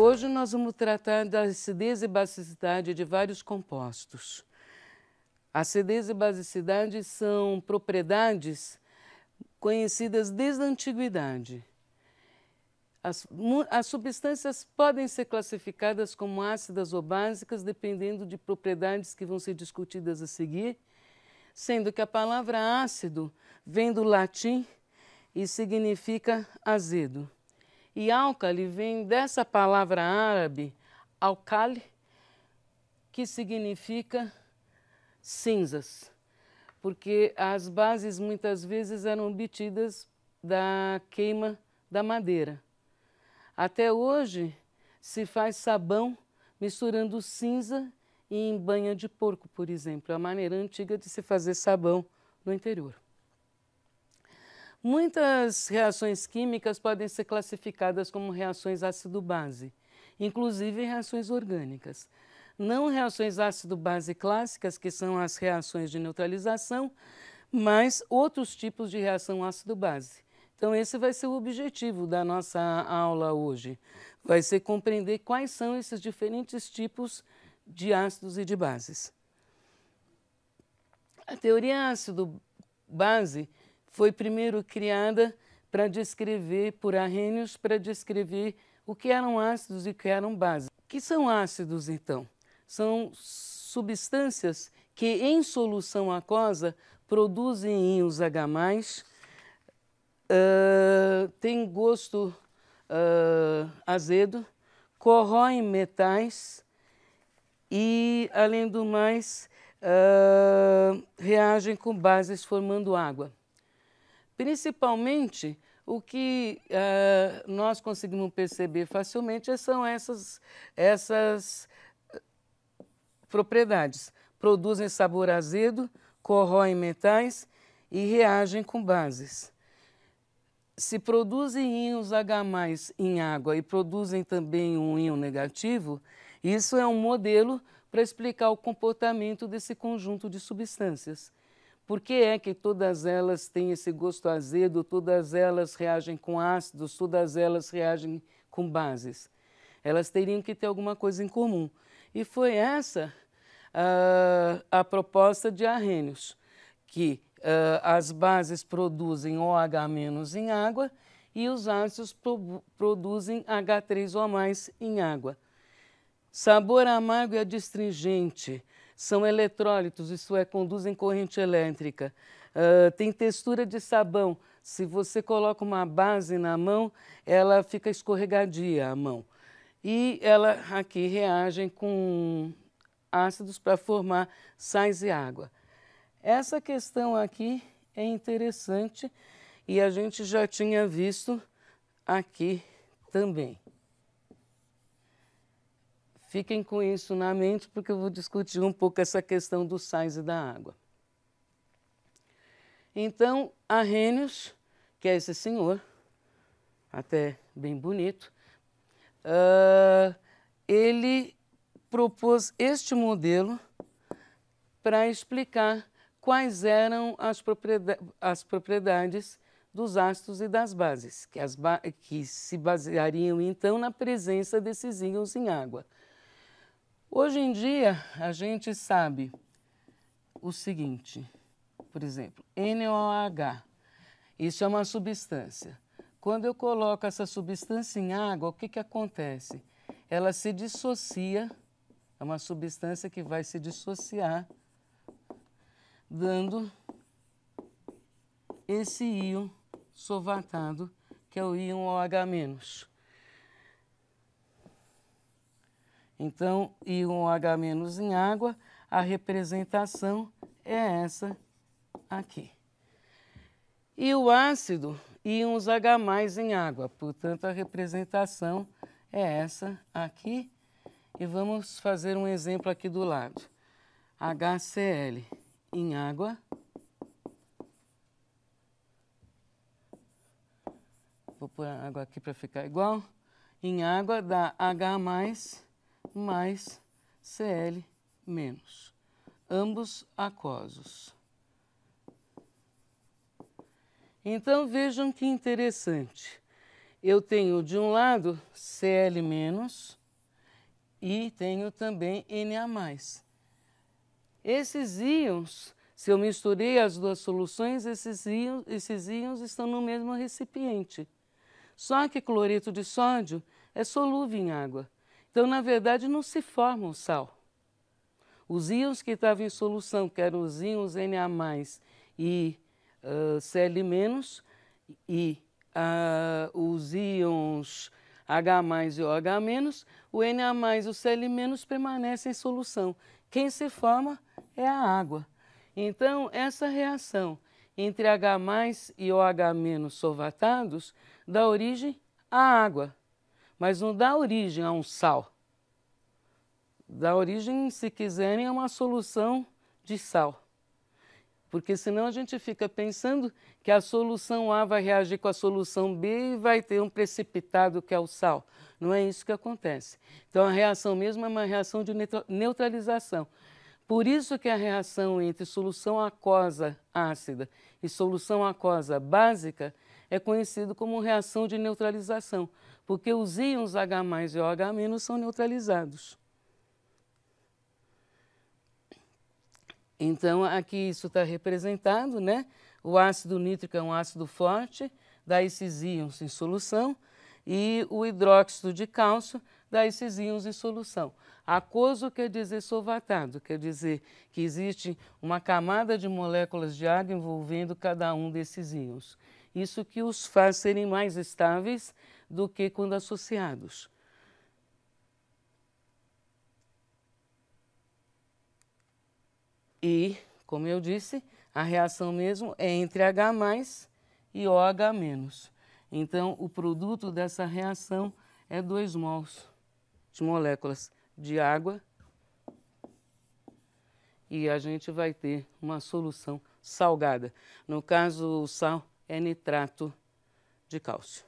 Hoje nós vamos tratar da acidez e basicidade de vários compostos. Acidez e basicidade são propriedades conhecidas desde a antiguidade. As, as, substâncias podem ser classificadas como ácidas ou básicas, dependendo de propriedades que vão ser discutidas a seguir, sendo que a palavra ácido vem do latim e significa azedo. E álcali vem dessa palavra árabe, alcali, que significa cinzas, porque as bases muitas vezes eram obtidas da queima da madeira. Até hoje se faz sabão misturando cinza e em banha de porco, por exemplo, é a maneira antiga de se fazer sabão no interior. Muitas reações químicas podem ser classificadas como reações ácido-base, inclusive reações orgânicas. Não reações ácido-base clássicas, que são as reações de neutralização, mas outros tipos de reação ácido-base. Então, esse vai ser o objetivo da nossa aula hoje. Vai ser compreender quais são esses diferentes tipos de ácidos e de bases. A teoria ácido-base foi primeiro criada para descrever, por Arrhenius, para descrever o que eram ácidos e o que eram bases. O que são ácidos, então? São substâncias que, em solução aquosa, produzem íons H+, uh, têm gosto uh, azedo, corroem metais e, além do mais, uh, reagem com bases formando água. Principalmente, o que uh, nós conseguimos perceber facilmente são essas, essas eh, propriedades. Produzem sabor azedo, corroem metais e reagem com bases. Se produzem íons H+, em água e produzem também um íon negativo, isso é um modelo para explicar o comportamento desse conjunto de substâncias. Por que é que todas elas têm esse gosto azedo, todas elas reagem com ácidos, todas elas reagem com bases? Elas teriam que ter alguma coisa em comum. E foi essa uh, a proposta de Arrhenius, que uh, as bases produzem OH- em água e os ácidos pro produzem H3O+, em água. Sabor amargo e adstringente são eletrólitos, isso é, conduzem corrente elétrica. Uh, tem textura de sabão. Se você coloca uma base na mão, ela fica escorregadia a mão. E ela aqui reagem com ácidos para formar sais e água. Essa questão aqui é interessante e a gente já tinha visto aqui também. Fiquem com isso na mente, porque eu vou discutir um pouco essa questão do sais e da água. Então, Arrhenius, que é esse senhor, até bem bonito, uh, ele propôs este modelo para explicar quais eram as, propriedade, as propriedades dos ácidos e das bases, que, ba que se baseariam então na presença desses íons em água. Hoje em dia, a gente sabe o seguinte, por exemplo, NOH. Isso é uma substância. Quando eu coloco essa substância em água, o que, que acontece? Ela se dissocia, é uma substância que vai se dissociar, dando esse íon sovatado, que é o íon OH-. Então, e um H- em água, a representação é essa aqui. E o ácido, íons H em água, portanto, a representação é essa aqui. E vamos fazer um exemplo aqui do lado. HCl em água. Vou pôr a água aqui para ficar igual. Em água dá H mais mais Cl menos, ambos aquosos. Então vejam que interessante. Eu tenho de um lado Cl- menos e tenho também Na+. Esses íons, se eu misturei as duas soluções, esses íons, esses íons estão no mesmo recipiente. Só que cloreto de sódio é solúvel em água. Então, na verdade, não se forma o sal. Os íons que estavam em solução, que eram os íons Na e uh, Cl- e uh, os íons H e OH-, o Na e o Cl- permanecem em solução. Quem se forma é a água. Então, essa reação entre H e OH- sorvatados dá origem à água mas não dá origem a um sal. Dá origem, se quiserem, a uma solução de sal. Porque senão a gente fica pensando que a solução A vai reagir com a solução B e vai ter um precipitado que é o sal. Não é isso que acontece. Então a reação mesmo é uma reação de neutralização. Por isso que a reação entre solução aquosa ácida e solução aquosa básica é conhecido como reação de neutralização, porque os íons H e OH são neutralizados. Então, aqui isso está representado, né? O ácido nítrico é um ácido forte, dá esses íons em solução, e o hidróxido de cálcio dá esses íons em solução. Aquoso quer dizer solvatado, quer dizer que existe uma camada de moléculas de água envolvendo cada um desses íons. Isso que os faz serem mais estáveis do que quando associados. E, como eu disse, a reação mesmo é entre H e OH-. Então, o produto dessa reação é 2 mols de moléculas de água e a gente vai ter uma solução salgada. No caso, o sal é nitrato de cálcio.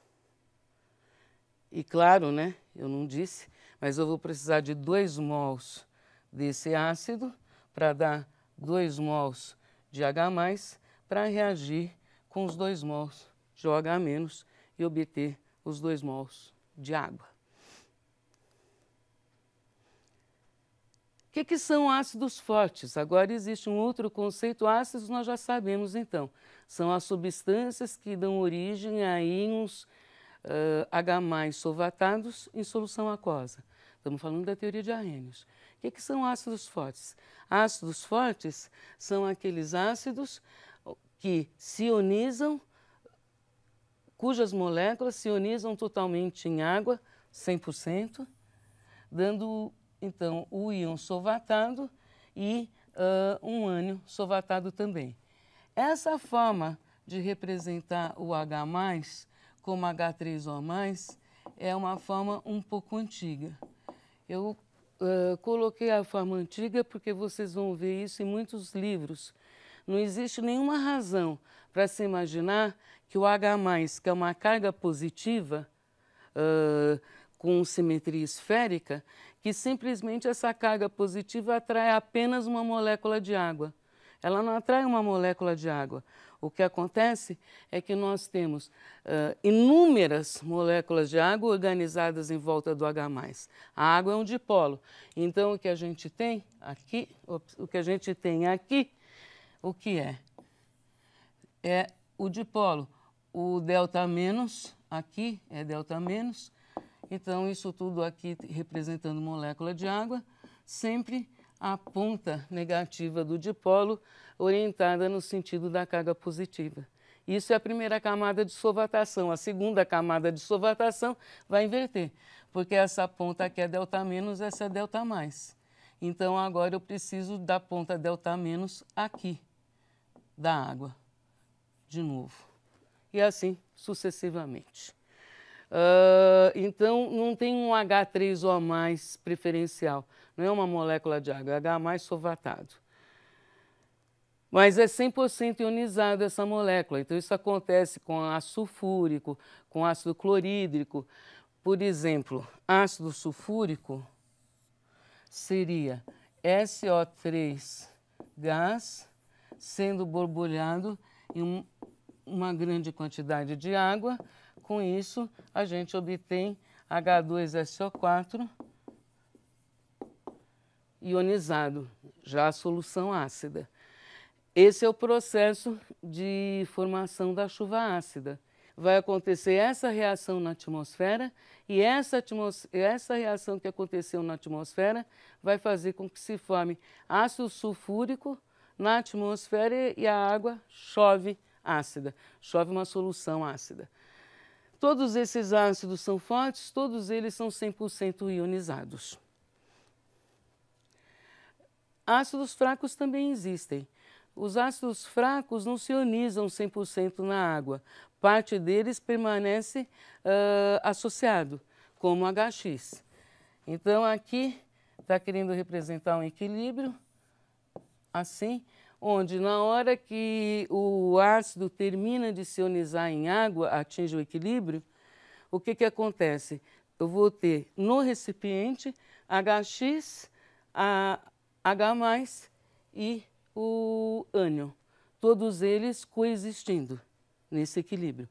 E claro, né, eu não disse, mas eu vou precisar de 2 mols desse ácido para dar 2 mols de H+, para reagir com os 2 mols de OH- e obter os 2 mols de água. O que, que, são ácidos fortes? Agora existe um outro conceito, ácidos nós já sabemos então. São as substâncias que dão origem a íons uh, H solvatados em solução aquosa. Estamos falando da teoria de Arrhenius O que, que são ácidos fortes? Ácidos fortes são aqueles ácidos que se ionizam, cujas moléculas se ionizam totalmente em água, 100%, dando então o íon sovatado e uh, um ânion sovatado também. Essa forma de representar o H+, como H3O+, é uma forma um pouco antiga. Eu uh, coloquei a forma antiga porque vocês vão ver isso em muitos livros. Não existe nenhuma razão para se imaginar que o H+, que é uma carga positiva, uh, com simetria esférica, que simplesmente essa carga positiva atrai apenas uma molécula de água. Ela não atrai uma molécula de água. O que acontece é que nós temos uh, inúmeras moléculas de água organizadas em volta do H+. A água é um dipolo. Então o que a gente tem aqui, o que a gente tem aqui, o que é? É o dipolo. O delta menos aqui é delta menos então, isso tudo aqui representando molécula de água, sempre a ponta negativa do dipolo orientada no sentido da carga positiva. Isso é a primeira camada de sovatação. A segunda camada de sovatação vai inverter, porque essa ponta aqui é delta menos, essa é delta mais. Então agora eu preciso da ponta delta menos aqui da água, de novo. E assim sucessivamente. Uh, então, não tem um H3O preferencial, não é uma molécula de água, é H sovatado. Mas é 100% ionizado essa molécula, então isso acontece com ácido sulfúrico, com ácido clorídrico. Por exemplo, ácido sulfúrico seria SO3 gás sendo borbulhado em uma grande quantidade de água com isso, a gente obtém H2SO4 ionizado, já a solução ácida. Esse é o processo de formação da chuva ácida. Vai acontecer essa reação na atmosfera e essa, essa reação que aconteceu na atmosfera vai fazer com que se forme ácido sulfúrico na atmosfera e a água chove ácida, chove uma solução ácida. Todos esses ácidos fortes, todos eles são 100% ionizados. Ácidos fracos também existem. Os ácidos fracos não se ionizam 100% na água. Parte deles permanece uh, associado, como HX. Então, aqui está querendo representar um equilíbrio, assim, onde na hora que o ácido termina de se ionizar em água, atinge o equilíbrio, o que, que acontece? Eu vou ter no recipiente HX, a H+, e o ânion, todos eles coexistindo nesse equilíbrio.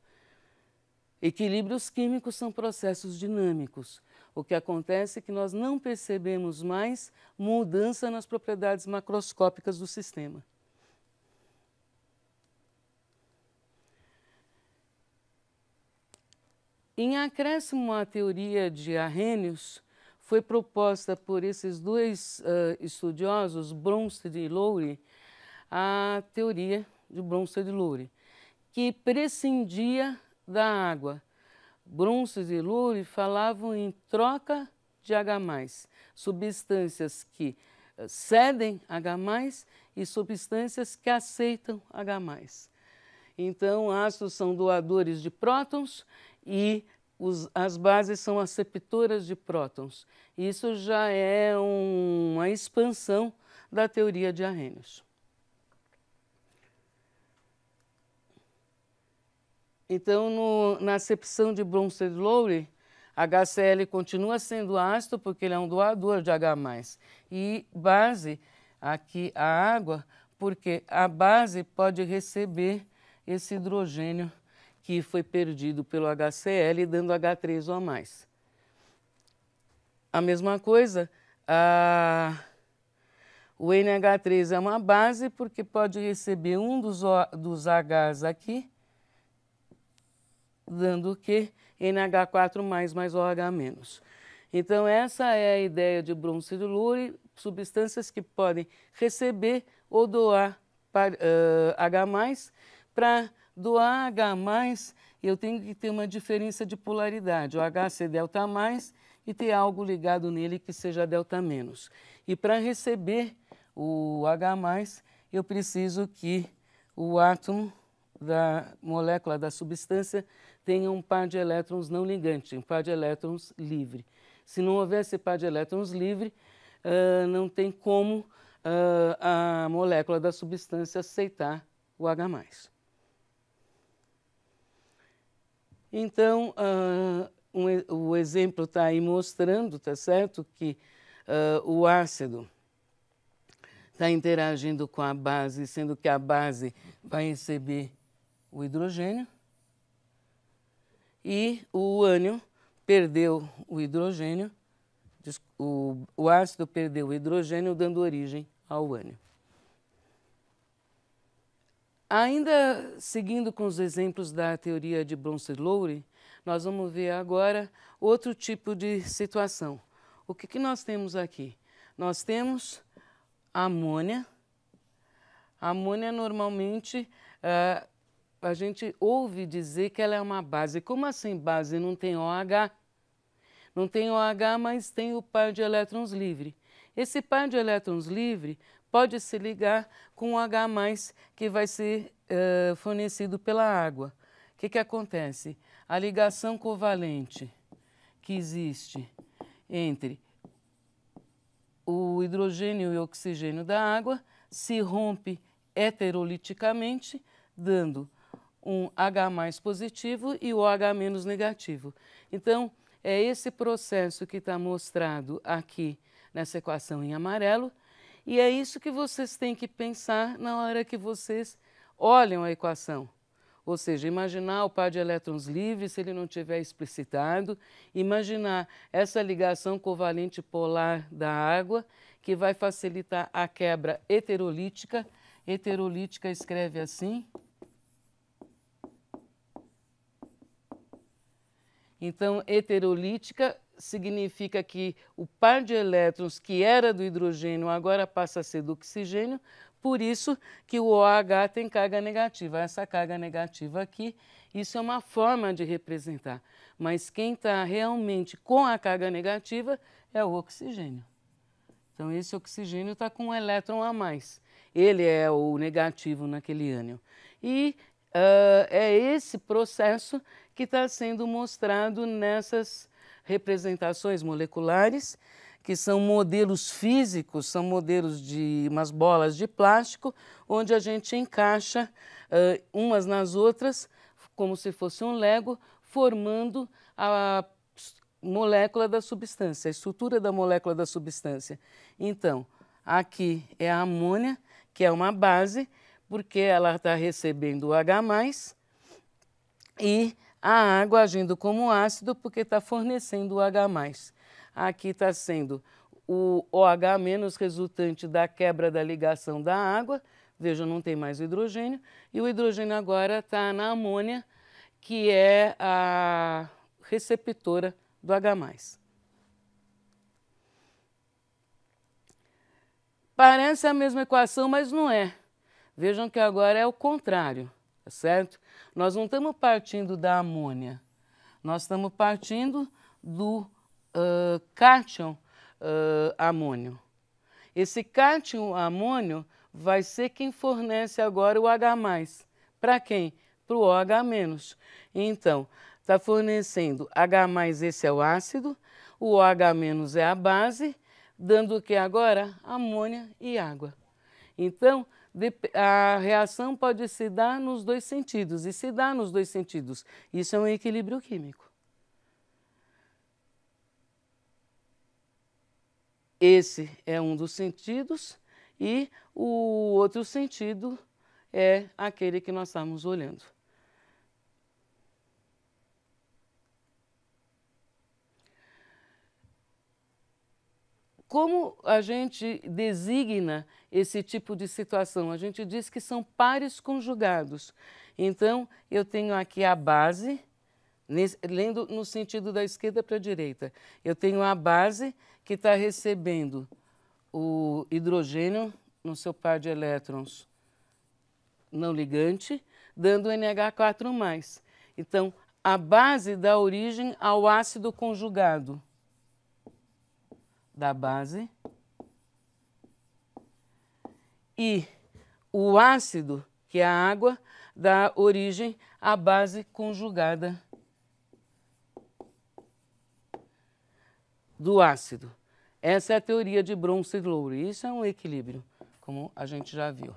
Equilíbrios químicos são processos dinâmicos. O que acontece é que nós não percebemos mais mudança nas propriedades macroscópicas do sistema. Em acréscimo à teoria de Arrhenius, foi proposta por esses dois uh, estudiosos, Bronsted e Lowry, a teoria de Bronsted e Lowry, que prescindia da água. Bronsted e Lowry falavam em troca de H+, substâncias que eh, cedem H+, e substâncias que aceitam H+. Então, ácidos são doadores de prótons e os, as bases são aceptoras de prótons. Isso já é um, uma expansão da teoria de Arrhenius. Então, no, na acepção de Bronsted-Lowry, HCl continua sendo ácido porque ele é um doador de H+. E base, aqui a água, porque a base pode receber esse hidrogênio que foi perdido pelo HCl, dando H3O a mais. A mesma coisa, a... o NH3 é uma base porque pode receber um dos, o... dos Hs aqui, dando o quê? NH4+, mais, mais OH-. menos. Então, essa é a ideia de broncílio Lure, substâncias que podem receber ou doar para, uh, H+, para do mais eu tenho que ter uma diferença de polaridade, o HC delta mais e ter algo ligado nele que seja delta menos. E para receber o H+, eu preciso que o átomo da molécula da substância tenha um par de elétrons não ligante, um par de elétrons livre. Se não houver esse par de elétrons livre, uh, não tem como uh, a molécula da substância aceitar o H+. Então, uh, um, o exemplo está aí mostrando, tá certo, que uh, o ácido está interagindo com a base, sendo que a base vai receber o hidrogênio e o ânion perdeu o hidrogênio, o, o ácido perdeu o hidrogênio, dando origem ao ânion. Ainda seguindo com os exemplos da teoria de Bronsted-Lowry, nós vamos ver agora outro tipo de situação. O que, que nós temos aqui? Nós temos amônia. A amônia normalmente uh, a gente ouve dizer que ela é uma base. Como assim base? Não tem OH. Não tem OH, mas tem o par de elétrons livre. Esse par de elétrons livre pode se ligar com o H+, que vai ser uh, fornecido pela água. O que, que acontece? A ligação covalente que existe entre o hidrogênio e o oxigênio da água se rompe heteroliticamente, dando um H positivo e o H negativo. Então, é esse processo que está mostrado aqui nessa equação em amarelo, e é isso que vocês têm que pensar na hora que vocês olham a equação. Ou seja, imaginar o par de elétrons livre, se ele não tiver explicitado, imaginar essa ligação covalente polar da água, que vai facilitar a quebra heterolítica. Heterolítica escreve assim. Então, heterolítica significa que o par de elétrons que era do hidrogênio agora passa a ser do oxigênio, por isso que o OH tem carga negativa. Essa carga negativa aqui, isso é uma forma de representar. Mas quem está realmente com a carga negativa é o oxigênio. Então, esse oxigênio está com um elétron a mais. Ele é o negativo naquele ânion. E uh, é esse processo que está sendo mostrado nessas representações moleculares, que são modelos físicos, são modelos de umas bolas de plástico, onde a gente encaixa uh, umas nas outras, como se fosse um lego, formando a molécula da substância, a estrutura da molécula da substância. Então, aqui é a amônia, que é uma base, porque ela está recebendo o H+, e a água agindo como ácido porque está fornecendo o H+. Aqui está sendo o OH- resultante da quebra da ligação da água, veja, não tem mais o hidrogênio, e o hidrogênio agora está na amônia, que é a receptora do H+. Parece a mesma equação, mas não é. Vejam que agora é o contrário. Tá certo? Nós não estamos partindo da amônia, nós estamos partindo do uh, cátion uh, amônio. Esse cátion amônio vai ser quem fornece agora o H+. Para quem? Para o OH-. Então, está fornecendo H+, esse é o ácido, o OH- é a base, dando o que agora? Amônia e água. Então, a reação pode se dar nos dois sentidos, e se dá nos dois sentidos. Isso é um equilíbrio químico. Esse é um dos sentidos e o outro sentido é aquele que nós estamos olhando. Como a gente designa esse tipo de situação? A gente diz que são pares conjugados. Então, eu tenho aqui a base, lendo no sentido da esquerda para a direita, eu tenho a base que está recebendo o hidrogênio no seu par de elétrons não ligante, dando NH4+. Então, a base dá origem ao ácido conjugado da base e o ácido, que é a água, dá origem à base conjugada do ácido. Essa é a teoria de Bronsted-Lowry. Isso é um equilíbrio, como a gente já viu.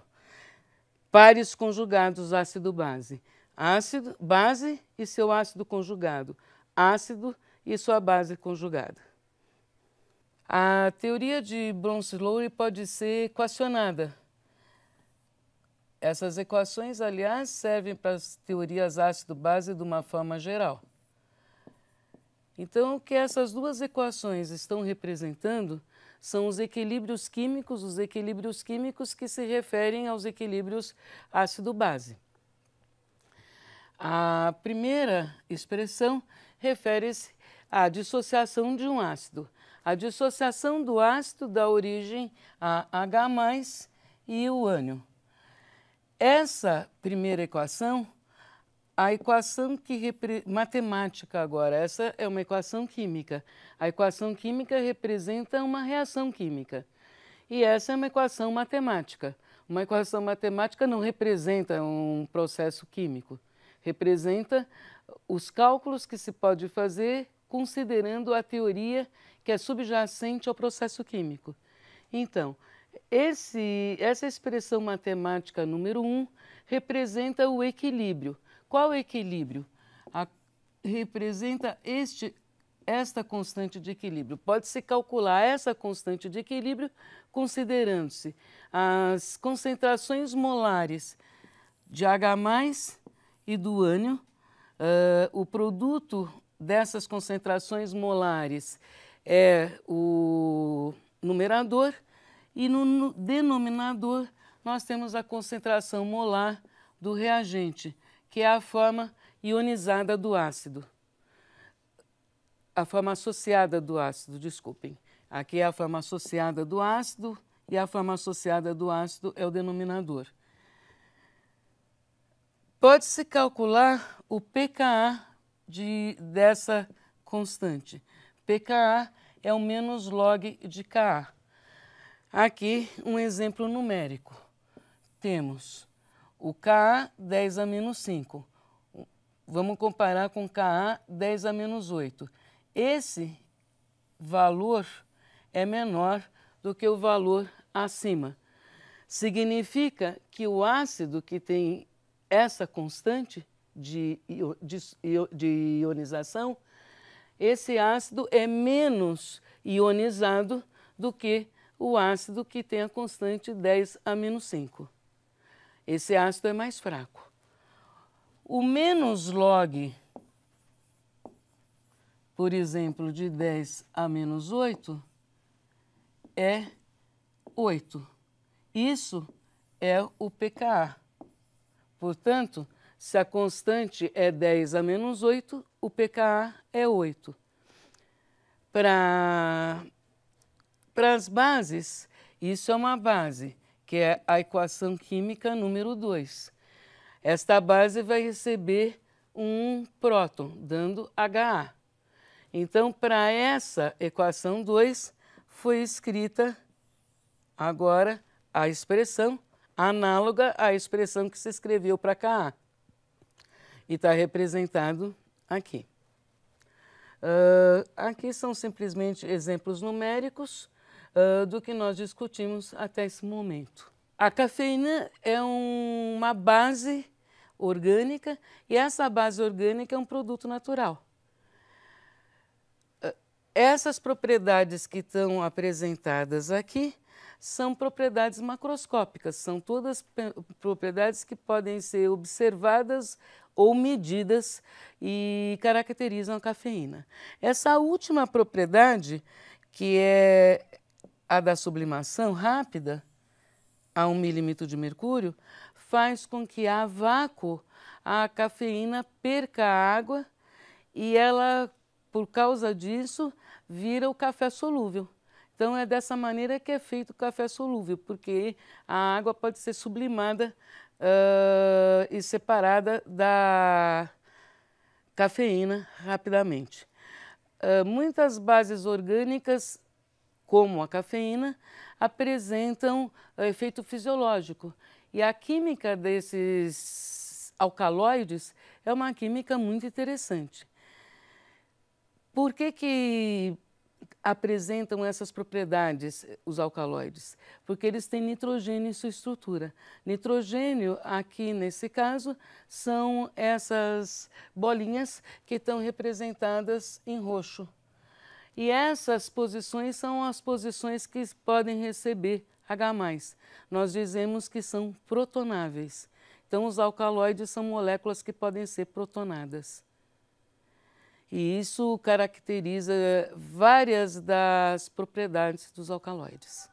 Pares conjugados ácido-base. Ácido, base e seu ácido conjugado. Ácido e sua base conjugada. A teoria de Bronsted-Lowry pode ser equacionada. Essas equações, aliás, servem para as teorias ácido-base de uma forma geral. Então, o que essas duas equações estão representando são os equilíbrios químicos, os equilíbrios químicos que se referem aos equilíbrios ácido-base. A primeira expressão refere-se à dissociação de um ácido a dissociação do ácido da origem a H+ e o ânion. Essa primeira equação, a equação que repre... matemática agora, essa é uma equação química. A equação química representa uma reação química. E essa é uma equação matemática. Uma equação matemática não representa um processo químico, representa os cálculos que se pode fazer considerando a teoria que é subjacente ao processo químico. Então, esse, essa expressão matemática número 1 um representa o equilíbrio. Qual equilíbrio? A, representa este, esta constante de equilíbrio. Pode-se calcular essa constante de equilíbrio considerando-se as concentrações molares de H e do ânion, uh, o produto dessas concentrações molares é o numerador e no denominador nós temos a concentração molar do reagente, que é a forma ionizada do ácido. A forma associada do ácido, desculpem. Aqui é a forma associada do ácido e a forma associada do ácido é o denominador. Pode-se calcular o pKa de, dessa constante pKa é o menos log de Ka. Aqui um exemplo numérico. Temos o Ka 10 a menos 5. Vamos comparar com Ka 10 a menos 8. Esse valor é menor do que o valor acima. Significa que o ácido que tem essa constante de, de, de ionização esse ácido é menos ionizado do que o ácido que tem a constante 10 a menos 5. Esse ácido é mais fraco. O menos log, por exemplo, de 10 a menos 8 é 8. Isso é o pKa. Portanto, se a constante é 10 a menos 8, o pKa é 8. Para as bases, isso é uma base, que é a equação química número 2. Esta base vai receber um próton, dando HA. Então, para essa equação 2, foi escrita agora a expressão análoga à expressão que se escreveu para KA e está representado aqui. Uh, aqui são simplesmente exemplos numéricos uh, do que nós discutimos até esse momento. A cafeína é um, uma base orgânica e essa base orgânica é um produto natural. Ah, essas propriedades que estão apresentadas aqui são propriedades macroscópicas, são todas propriedades que podem ser observadas ou medidas e caracterizam a cafeína. Essa última propriedade, que é a da sublimação rápida a 1 milímetro de mercúrio, faz com que a vácuo a cafeína perca a água e ela, por causa disso, vira o café solúvel. Então é dessa maneira que é feito o café solúvel, porque a água pode ser sublimada uh, e separada da cafeína rapidamente. Uh, muitas bases orgânicas, como a cafeína, apresentam uh, efeito fisiológico. E a química desses alcaloides é uma química muito interessante. Por que, que apresentam essas propriedades, eh, os alcaloides? Porque eles têm nitrogênio em sua estrutura. Nitrogênio, aqui nesse caso, são essas bolinhas que estão representadas em roxo. E essas posições são as posições que podem receber H+. Nós dizemos que são protonáveis. Então, os alcaloides são moléculas que podem ser protonadas. E isso caracteriza várias das propriedades dos alcaloides.